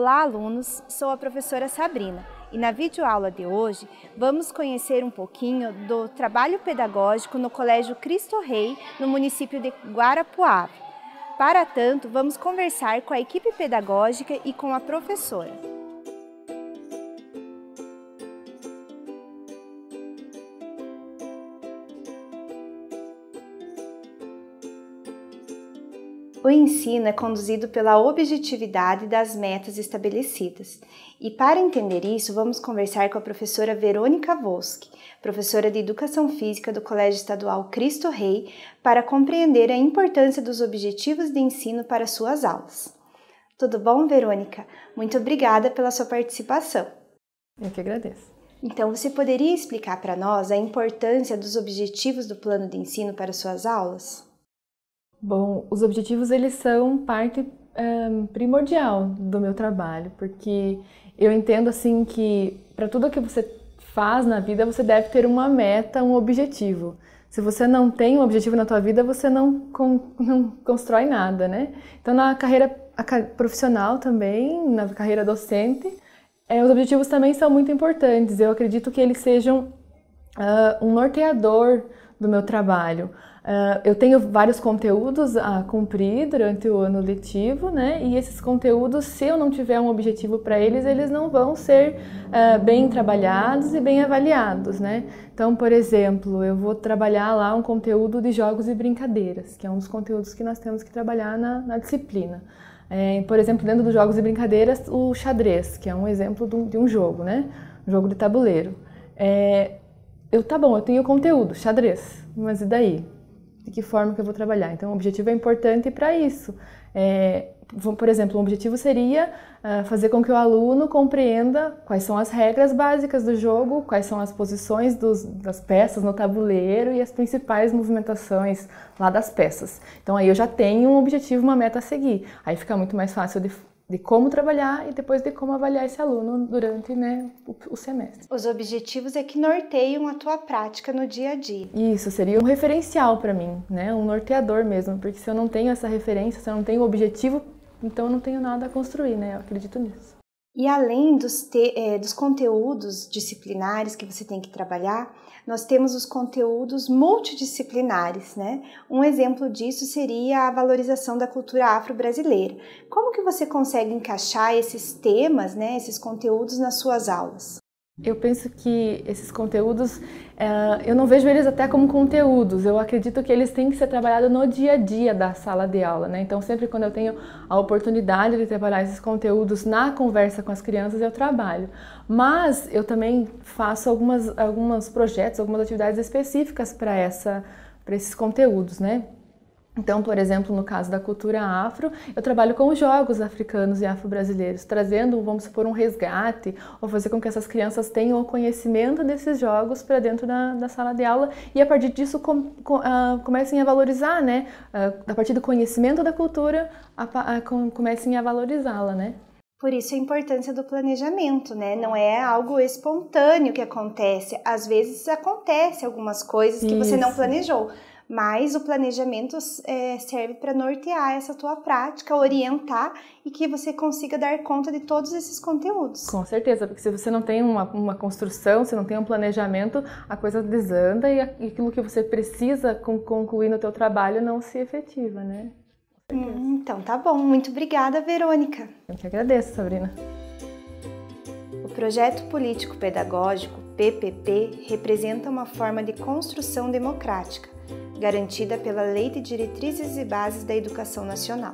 Olá, alunos! Sou a professora Sabrina e na videoaula de hoje vamos conhecer um pouquinho do trabalho pedagógico no Colégio Cristo Rei, no município de Guarapuava. Para tanto, vamos conversar com a equipe pedagógica e com a professora. O ensino é conduzido pela objetividade das metas estabelecidas. E para entender isso, vamos conversar com a professora Verônica Volsky, professora de Educação Física do Colégio Estadual Cristo Rei, para compreender a importância dos objetivos de ensino para suas aulas. Tudo bom, Verônica? Muito obrigada pela sua participação. Eu que agradeço. Então, você poderia explicar para nós a importância dos objetivos do plano de ensino para suas aulas? Bom, os objetivos eles são parte eh, primordial do meu trabalho, porque eu entendo assim que para tudo que você faz na vida você deve ter uma meta, um objetivo. Se você não tem um objetivo na tua vida, você não, con não constrói nada, né? Então na carreira profissional também, na carreira docente, eh, os objetivos também são muito importantes. Eu acredito que eles sejam uh, um norteador do meu trabalho. Uh, eu tenho vários conteúdos a cumprir durante o ano letivo, né? E esses conteúdos, se eu não tiver um objetivo para eles, eles não vão ser uh, bem trabalhados e bem avaliados, né? Então, por exemplo, eu vou trabalhar lá um conteúdo de jogos e brincadeiras, que é um dos conteúdos que nós temos que trabalhar na, na disciplina. É, por exemplo, dentro dos jogos e brincadeiras, o xadrez, que é um exemplo de um, de um jogo, né? Um jogo de tabuleiro. É, eu, tá bom, eu tenho conteúdo, xadrez, mas e daí? de que forma que eu vou trabalhar. Então, o objetivo é importante para isso. É, por exemplo, um objetivo seria uh, fazer com que o aluno compreenda quais são as regras básicas do jogo, quais são as posições dos, das peças no tabuleiro e as principais movimentações lá das peças. Então aí eu já tenho um objetivo, uma meta a seguir. Aí fica muito mais fácil de de como trabalhar e depois de como avaliar esse aluno durante né, o, o, semestre. Os objetivos é que norteiam a tua prática no dia a dia. Isso seria um referencial para mim, né, um norteador mesmo, porque se eu não tenho essa referência, se eu não tenho o objetivo, então eu não tenho nada a construir, né? Eu acredito nisso. E além dos, te, é, dos conteúdos disciplinares que você tem que trabalhar, nós temos os conteúdos multidisciplinares, né? Um exemplo disso seria a valorização da cultura afro-brasileira. Como que você consegue encaixar esses temas, né, esses conteúdos nas suas aulas? Eu penso que esses conteúdos, eh, eu não vejo eles até como conteúdos, eu acredito que eles têm que ser trabalhados no dia a dia da sala de aula, né? Então, sempre quando eu tenho a oportunidade de trabalhar esses conteúdos na conversa com as crianças, eu trabalho. Mas eu também faço algumas, alguns projetos, algumas atividades específicas para esses conteúdos, né? Então, por exemplo, no caso da cultura afro, eu trabalho com os jogos africanos e afro-brasileiros, trazendo, vamos supor, um resgate, ou fazer com que essas crianças tenham o conhecimento desses jogos para dentro da, da, sala de aula e a partir disso com, com, uh, comecem a valorizar, né? Uh, a partir do conhecimento da cultura, a, a, ah, com, comecem a valorizá-la, né? Por isso a importância do planejamento, né? Não é algo espontâneo que acontece. Às vezes acontece algumas coisas que isso. você não planejou, mas o planejamento é, serve para nortear essa tua prática, orientar e que você consiga dar conta de todos esses conteúdos. Com certeza, porque se você não tem uma, uma construção, se não tem um planejamento, a coisa desanda e aquilo que você precisa concluir no teu trabalho não se efetiva, né? Hum, então tá bom, muito obrigada, Verônica. Eu que agradeço, Sabrina. O projeto político pedagógico PPP representa uma forma de construção democrática garantida pela Lei de Diretrizes e Bases da Educação Nacional.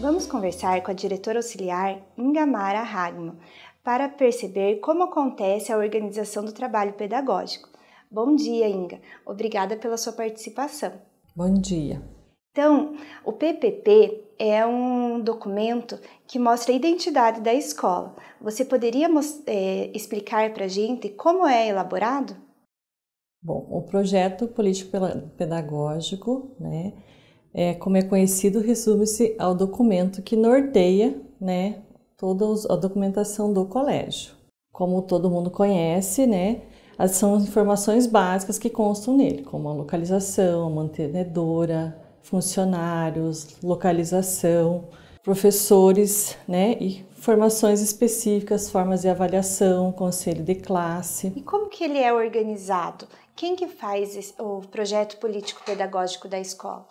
Vamos conversar com a diretora auxiliar Ingamara Hagman para perceber como acontece a organização do trabalho pedagógico. Bom dia, Inga. Obrigada pela sua participação. Bom dia. Então, o PPP é um documento que mostra a identidade da escola. Você poderia é, explicar para a gente como é elaborado? Bom, o projeto político-pedagógico, né, é, como é conhecido, resume-se ao documento que norteia né, toda a documentação do colégio. Como todo mundo conhece, né, são as informações básicas que constam nele, como a localização, mantenedora, funcionários, localização, professores, né, e formações específicas, formas de avaliação, conselho de classe. E como que ele é organizado? Quem que faz o projeto político-pedagógico da escola?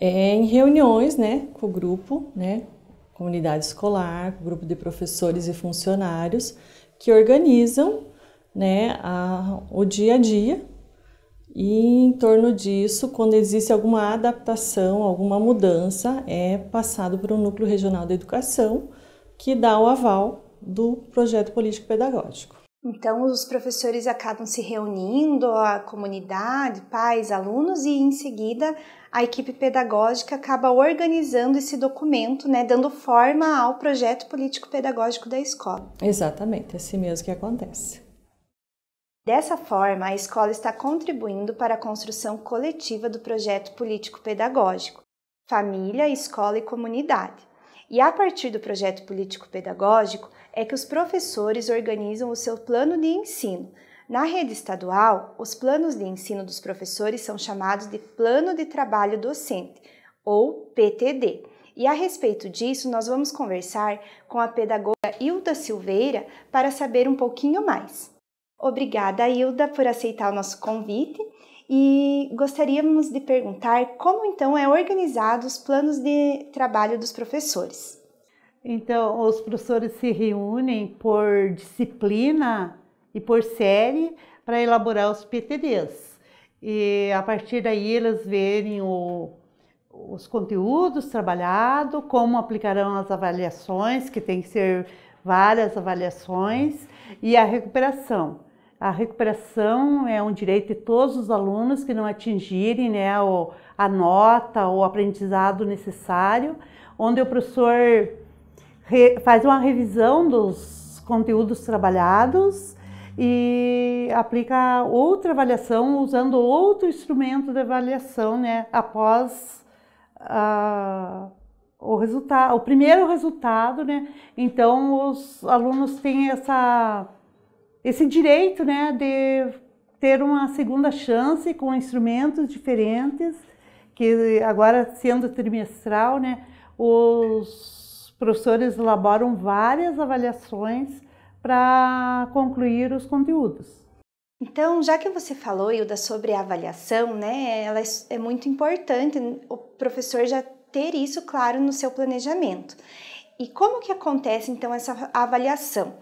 É em reuniões, né, com o grupo, né, comunidade escolar, com o grupo de professores e funcionários que organizam, né, a, o dia a dia. E em torno disso, quando existe alguma adaptação, alguma mudança, é passado para o núcleo regional da educação, que dá o aval do projeto político pedagógico. Então, os professores acabam se reunindo, a comunidade, pais, alunos, e em seguida a equipe pedagógica acaba organizando esse documento, né, dando forma ao projeto político-pedagógico da escola. Exatamente, é assim mesmo que acontece. Dessa forma, a escola está contribuindo para a construção coletiva do projeto político-pedagógico, família, escola e comunidade. E a partir do projeto político-pedagógico é que os professores organizam o seu plano de ensino. Na rede estadual, os planos de ensino dos professores são chamados de Plano de Trabalho Docente, ou PTD. E a respeito disso, nós vamos conversar com a pedagoga Hilda Silveira para saber um pouquinho mais. Obrigada, Hilda, por aceitar o nosso convite e gostaríamos de perguntar como então é organizado os planos de trabalho dos professores. Então, os professores se reúnem por disciplina e por série para elaborar os PTDs. E a partir daí eles verem o, os conteúdos trabalhados, como aplicarão as avaliações, que tem que ser várias avaliações, e a recuperação. A recuperação é um direito de todos os alunos que não atingirem né, a nota ou aprendizado necessário, onde o professor faz uma revisão dos conteúdos trabalhados e aplica outra avaliação usando outro instrumento de avaliação né, após a o resultado, o primeiro resultado, né? Então os alunos têm essa esse direito né, de ter uma segunda chance com instrumentos diferentes, que agora sendo trimestral, né, os professores elaboram várias avaliações para concluir os conteúdos. Então, já que você falou, Hilda, sobre a avaliação, né, ela é, é muito importante o professor já ter isso claro no seu planejamento. E como que acontece então essa avaliação?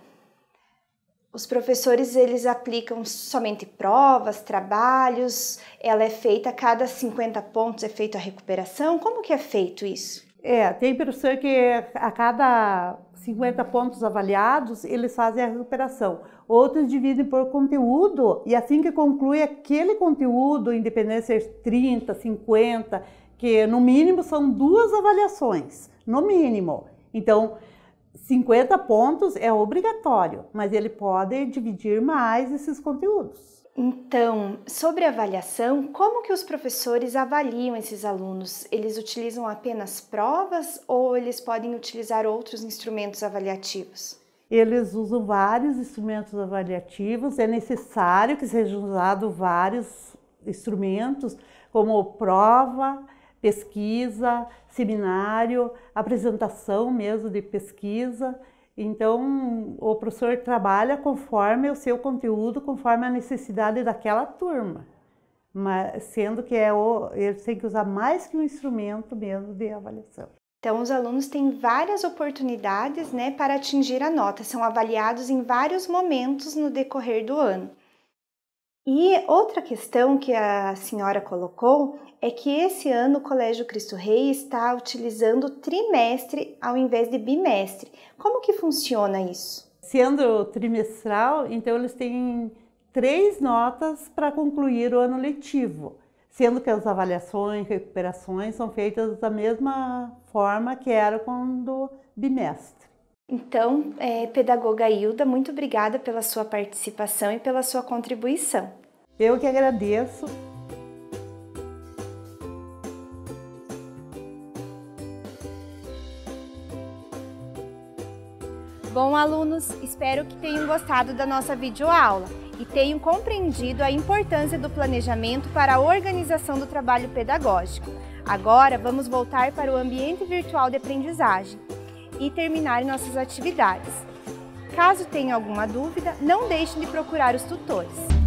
Os professores eles aplicam somente provas, trabalhos, ela é feita a cada 50 pontos é feita a recuperação. Como que é feito isso? É, tem professor que a cada 50 pontos avaliados, eles fazem a recuperação. Outros dividem por conteúdo e assim que conclui aquele conteúdo, independente ser 30, 50, que no mínimo são duas avaliações, no mínimo. Então, 50 pontos é obrigatório, mas ele pode dividir mais esses conteúdos. Então, sobre avaliação, como que os professores avaliam esses alunos? Eles utilizam apenas provas ou eles podem utilizar outros instrumentos avaliativos? Eles usam vários instrumentos avaliativos, é necessário que sejam usados vários instrumentos, como prova, pesquisa, seminário, apresentação mesmo de pesquisa. Então, o professor trabalha conforme o seu conteúdo, conforme a necessidade daquela turma, mas sendo que é o, ele tem que usar mais que um instrumento mesmo de avaliação. Então, os alunos têm várias oportunidades né, para atingir a nota, são avaliados em vários momentos no decorrer do ano. E outra questão que a senhora colocou é que esse ano o Colégio Cristo Rei está utilizando trimestre ao invés de bimestre. Como que funciona isso? Sendo trimestral, então eles têm três notas para concluir o ano letivo, sendo que as avaliações e recuperações são feitas da mesma forma que era quando bimestre. Então, é, pedagoga Hilda, muito obrigada pela sua participação e pela sua contribuição. Eu que agradeço. Bom, alunos, espero que tenham gostado da nossa videoaula e tenham compreendido a importância do planejamento para a organização do trabalho pedagógico. Agora, vamos voltar para o ambiente virtual de aprendizagem e terminarem nossas atividades. Caso tenha alguma dúvida, não deixem de procurar os tutores.